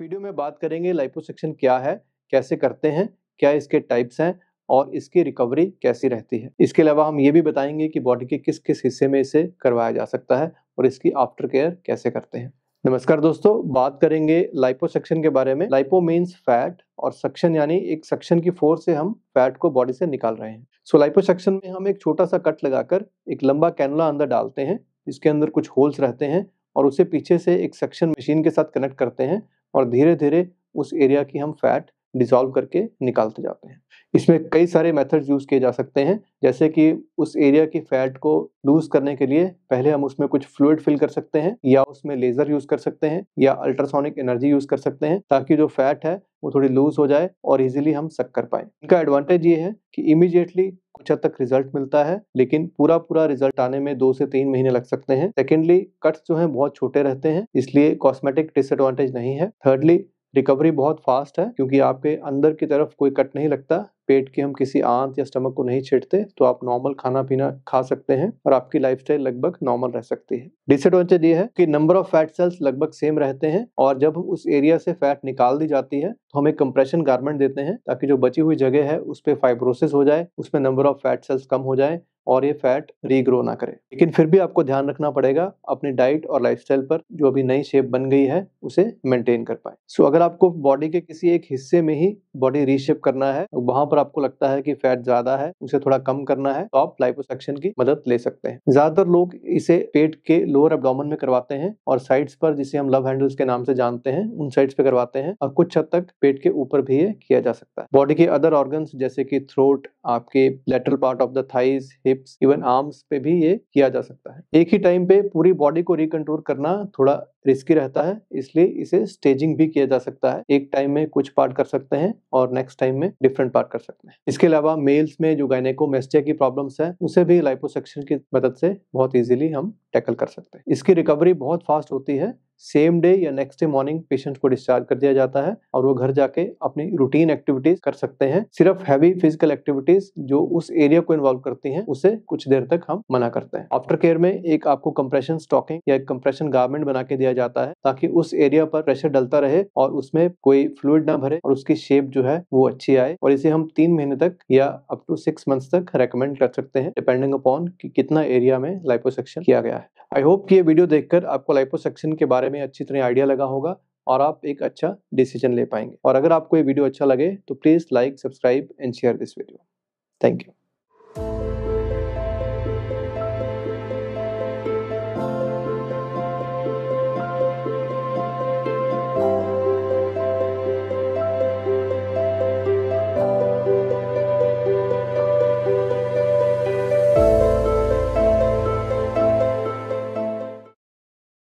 video में बात करेंगे लाइपोसेक्शन क्या है कैसे करते हैं क्या इसके टाइप्स हैं और इसकी रिकवरी कैसी रहती है इसके अलावा हम ये भी बताएंगे कि बॉडी के किस किस हिस्से में इसे करवाया जा सकता है और इसकी आफ्टर केयर कैसे करते हैं नमस्कार दोस्तों बात करेंगे सेक्शन के बारे में लाइपो मीन्स फैट और सक्शन यानी एक सक्शन की फोर्स से हम फैट को बॉडी से निकाल रहे हैं सो so, सेक्शन में हम एक छोटा सा कट लगाकर एक लंबा कैनला अंदर डालते हैं इसके अंदर कुछ होल्स रहते हैं और उसे पीछे से एक सक्शन मशीन के साथ कनेक्ट करते हैं और धीरे धीरे उस एरिया की हम फैट डिसॉल्व करके निकालते जाते हैं इसमें कई सारे मेथड्स यूज़ किए जा सकते हैं जैसे कि उस एरिया की फैट को लूज करने के लिए पहले हम उसमें कुछ फ्लूड फिल कर सकते हैं या उसमें लेज़र यूज़ कर सकते हैं या अल्ट्रासोनिक एनर्जी यूज़ कर सकते हैं ताकि जो फैट है वो थोड़ी लूज हो जाए और इजिली हम सक कर पाए इनका एडवांटेज ये है कि इमीजिएटली कुछ हद तक रिजल्ट मिलता है लेकिन पूरा पूरा रिजल्ट आने में दो से तीन महीने लग सकते हैं सेकेंडली कट्स जो हैं बहुत छोटे रहते हैं इसलिए कॉस्मेटिक डिसएडवांटेज नहीं है थर्डली रिकवरी बहुत फास्ट है क्योंकि आपके अंदर की तरफ कोई कट नहीं लगता पेट की हम किसी आंत या स्टमक को नहीं छेड़ते तो आप नॉर्मल खाना पीना खा सकते हैं और आपकी लाइफ लगभग नॉर्मल रह सकती है डिसएडवांटेज ये है कि नंबर ऑफ फैट सेल्स लगभग सेम रहते हैं और जब हम उस एरिया से फैट निकाल दी जाती है तो हमें कंप्रेशन गारमेंट देते हैं ताकि जो बची हुई जगह है उस पर फाइब्रोसिस हो जाए उसमें नंबर ऑफ फैट सेल्स कम हो जाए और ये फैट रीग्रो ना करे लेकिन फिर भी आपको ध्यान रखना पड़ेगा अपनी डाइट और लाइफस्टाइल पर जो अभी नई शेप बन गई है उसे मेंटेन कर पाए सो so, अगर आपको बॉडी के किसी एक हिस्से में ही बॉडी रीशेप करना है वहां पर आपको लगता है कि फैट ज्यादा है उसे थोड़ा कम करना है तो आप लाइपोसक्शन की मदद ले सकते हैं ज्यादातर लोग इसे पेट के लोअर एबडोमन में करवाते हैं और साइड्स पर जिसे हम लव हैंडल्स के नाम से जानते हैं उन साइड्स पे करवाते हैं और कुछ हद तक पेट के ऊपर भी ये किया जा सकता है बॉडी के अदर ऑर्गन्स जैसे कि थ्रोट आपके lateral part of the thighs hip hips even arms पे भी ये किया जा सकता है एक ही टाइम पे पूरी बॉडी को रिकंट्रोल करना थोड़ा रिस्की रहता है इसलिए इसे स्टेजिंग भी किया जा सकता है एक टाइम में कुछ पार्ट कर सकते हैं और नेक्स्ट टाइम में डिफरेंट पार्ट कर सकते हैं इसके अलावा मेल्स में जो मेस्टिया की प्रॉब्लम्स है उसे भी लाइपोसेक्शन की मदद से बहुत ईजिली हम टैकल कर सकते हैं इसकी रिकवरी बहुत फास्ट होती है सेम डे या नेक्स्ट डे मॉर्निंग पेशेंट को डिस्चार्ज कर दिया जाता है और वो घर जाके अपनी रूटीन एक्टिविटीज कर सकते हैं सिर्फ हैवी फिजिकल एक्टिविटीज जो उस एरिया को इन्वॉल्व करती हैं उसे कुछ देर तक हम मना करते हैं आफ्टर केयर में एक आपको कंप्रेशन स्टॉकिंग या कंप्रेशन गार्मेंट बना के दिया जाता है ताकि उस एरिया पर प्रेशर डलता रहे और उसमें कोई फ्लूड ना भरे और उसकी शेप जो है वो अच्छी आए और इसे हम तीन महीने तक या अप टू सिक्स मंथ्स तक रेकमेंड कर सकते हैं डिपेंडिंग अपॉन कि कितना एरिया में लाइपोसेक्शन किया गया है आई होप की ये वीडियो देखकर आपको लाइपोसेक्शन के बारे बारे में अच्छी तरह आइडिया लगा होगा और आप एक अच्छा डिसीजन ले पाएंगे और अगर आपको ये वीडियो अच्छा लगे तो please like subscribe and share this video thank you